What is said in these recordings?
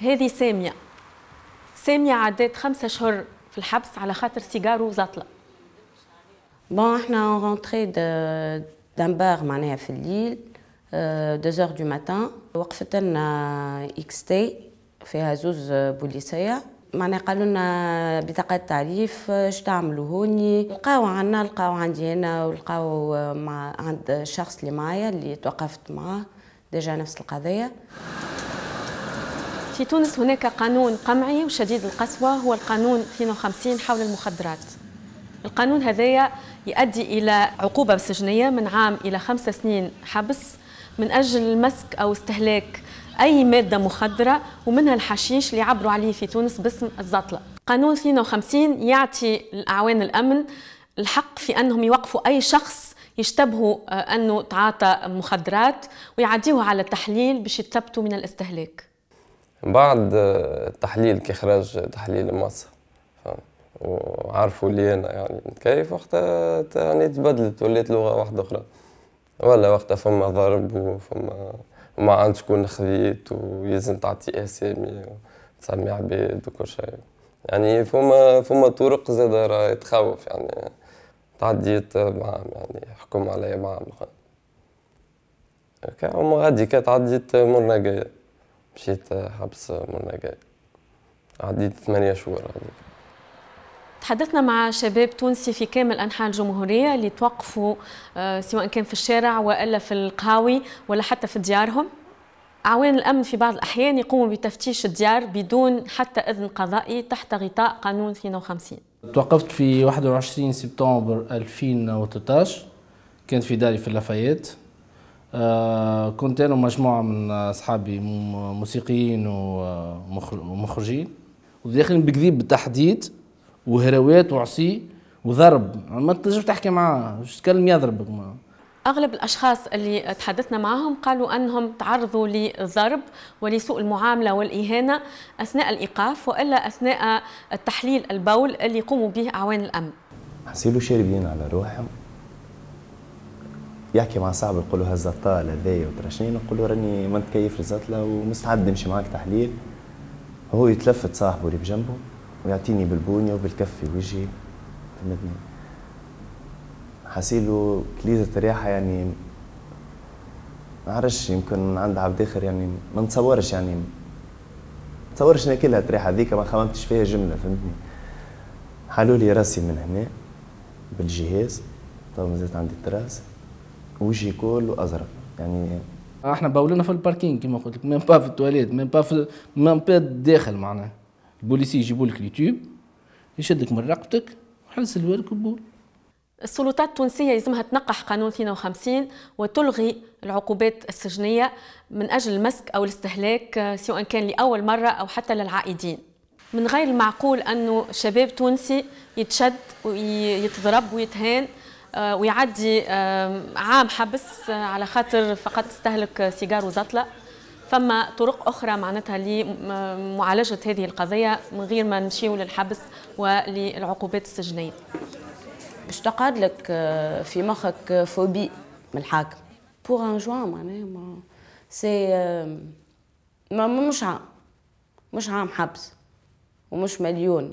هذه ساميه ساميه عدات خمسة اشهر في الحبس على خاطر سيجارو زطلة بون احنا رونتري دان بار معناها في الليل 2 دو ماتان وقفت لنا اكس تي فيها زوز بوليسيه معناها قالوا لنا بطاقة تعريف اش تعملوا هوني لقاو عنا لقاو عندي هنا ولقاو مع عند الشخص اللي معايا اللي توقفت معاه ديجا نفس القضية في تونس هناك قانون قمعي وشديد القسوة هو القانون 52 حول المخدرات القانون هذايا يؤدي إلى عقوبة سجنية من عام إلى خمسة سنين حبس من أجل المسك أو استهلاك أي مادة مخدرة ومنها الحشيش اللي عبروا عليه في تونس باسم الزطلة قانون 52 يعطي الأعوان الأمن الحق في أنهم يوقفوا أي شخص يشتبهوا آه، أنه تعاطى مخدرات ويعديه على التحليل باش يتثبتوا من الاستهلاك من بعد آه، التحليل كي خرج تحليل مصر وعرفوا لي انا يعني كيف وقتها آه، يعني تبدلت وليت لغه واحده اخرى ولا وقتها فما ضرب وفما ما عاد شكون خذيت ويزن تعطي اسامي تسمي عباد وكل شيء يعني فما فما طرق زاد تخوف يعني تعديت بعام يعني حكم عليا بعام كان غادي كانت عديت مرة جاية مشيت حبس مرة عديت ثمانية شهور عديت. تحدثنا مع شباب تونسي في كامل انحاء الجمهوريه اللي توقفوا آه، سواء كان في الشارع والا في القهاوي ولا حتى في ديارهم أعوان الأمن في بعض الأحيان يقوموا بتفتيش الديار بدون حتى إذن قضائي تحت غطاء قانون 52 توقفت في 21 سبتمبر 2013 كانت في داري في لافايت آه، كنت انا ومجموعه من اصحابي موسيقيين ومخرجين وداخلين بكذيب بالتحديد وهراوات وعصي وضرب يعني ما تنجمش تحكي معاه باش تكلم يضربك معاه اغلب الاشخاص اللي تحدثنا معهم قالوا انهم تعرضوا للضرب ولسوء المعامله والاهانه اثناء الايقاف والا اثناء التحليل البول اللي يقوموا به اعوان الامن حسيلوا شاربين على روحهم يحكي مع صعب يقول له هز الطال هذايا وترشين يقول له راني ما نتكيف رزاتله ومستعد نمشي معاك تحليل هو يتلفت صاحبه اللي بجنبه ويعطيني بالبونيه وبالكفي ويجي وجهي فهمتني حاسيلو كليزة ريحة يعني ما عرفش يمكن عند عبد اخر يعني ما نتصورش يعني ما نتصورش ناكلها تريحة هذيك ما خممتش فيها جملة فهمتني حلولي راسي من هنا بالجهاز تو مازالت عندي التراس وجهي كله ازرق يعني احنا بولنا في الباركينج كما قلت لك ميم با في التواليت ميم با في ميم با الداخل معناها البوليسي يجيبوا لك اليوتيوب يشدك من رقبتك وحلس الورك وبول السلطات التونسية يلزمها تنقح قانون 52 وتلغي العقوبات السجنية من أجل المسك أو الاستهلاك آه، سواء كان لأول مرة أو حتى للعائدين من غير المعقول أنه شباب تونسي يتشد ويتضرب ويتهان آه، ويعدي آه، عام حبس آه، على خاطر فقط استهلك سيجار وزطلة فما طرق أخرى معناتها لمعالجة هذه القضية من غير ما نمشيو للحبس وللعقوبات السجنية باش تقعد لك في مخك فوبي من الحاكم بوغ ان جوان معناها ما سي ما مش عام مش عام حبس ومش مليون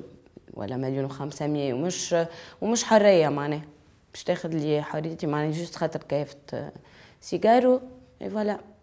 ولا مليون وخمسمية ومش ومش حرية معناها باش تاخذ لي حريتي معناها جوست خاطر كيفت آه، سيجارو اي فوالا